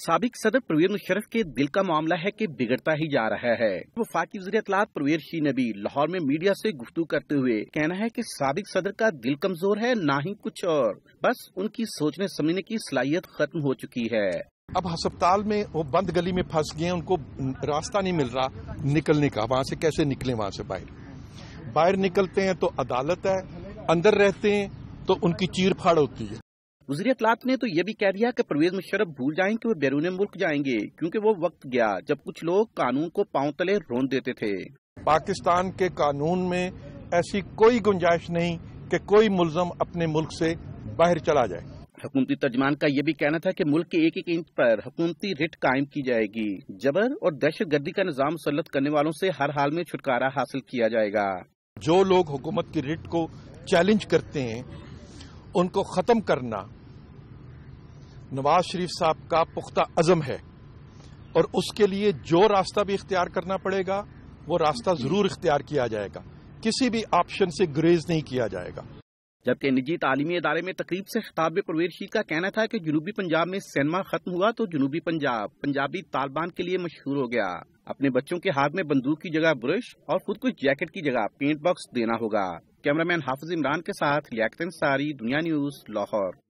सबक सदर प्रवीर मुशरफ के दिल का मामला है कि बिगड़ता ही जा रहा है वफाक वजी अतलात प्रवीर शी नबी लाहौर में मीडिया से गुफ्तू करते हुए कहना है कि सबक सदर का दिल कमजोर है ना ही कुछ और बस उनकी सोचने समझने की सलाहियत खत्म हो चुकी है अब अस्पताल में वो बंद गली में फंस गए उनको रास्ता नहीं मिल रहा निकलने का वहाँ से कैसे निकले वहाँ से बाहर बाहर निकलते हैं तो अदालत है अंदर रहते हैं तो उनकी चीर फाड़ होती है वजीर अतलात ने तो ये भी कह दिया कि परवेज मुशर्रफ भूल जाएं कि तो वो बैरून मुल्क जाएंगे क्योंकि वो वक्त गया जब कुछ लोग कानून को पांव तले रोन देते थे पाकिस्तान के कानून में ऐसी कोई गुंजाइश नहीं कि कोई मुलजम अपने मुल्क से बाहर चला जाए हुकूमती तर्जमान का यह भी कहना था कि मुल्क के एक एक इंच पर हुकूमती रिट कायम की जाएगी जबर और दहशत गर्दी का निजाम मुसलत करने वालों से हर हाल में छुटकारा हासिल किया जाएगा जो लोग हुकूमत की रिट को चैलेंज करते हैं उनको खत्म करना नवाज शरीफ साहब का पुख्ता अजम है और उसके लिए जो रास्ता भी इख्तियार करना पड़ेगा वो रास्ता जरूर इख्तियार किया जाएगा किसी भी ऑप्शन से ग्रेज नहीं किया जाएगा जबकि निजी तालीमी इदारे में तकरीब से खिताब परवेर परवेशी का कहना था कि जनूबी पंजाब में सिनेमा खत्म हुआ तो जनूबी पंजाब पंजाबी तालिबान के लिए मशहूर हो गया अपने बच्चों के हाथ में बंदूक की जगह ब्रश और खुद को जैकेट की जगह पेंट बॉक्स देना होगा कैमरामैन हाफिज इमरान के साथ लियाकत अंसारी दुनिया न्यूज लाहौर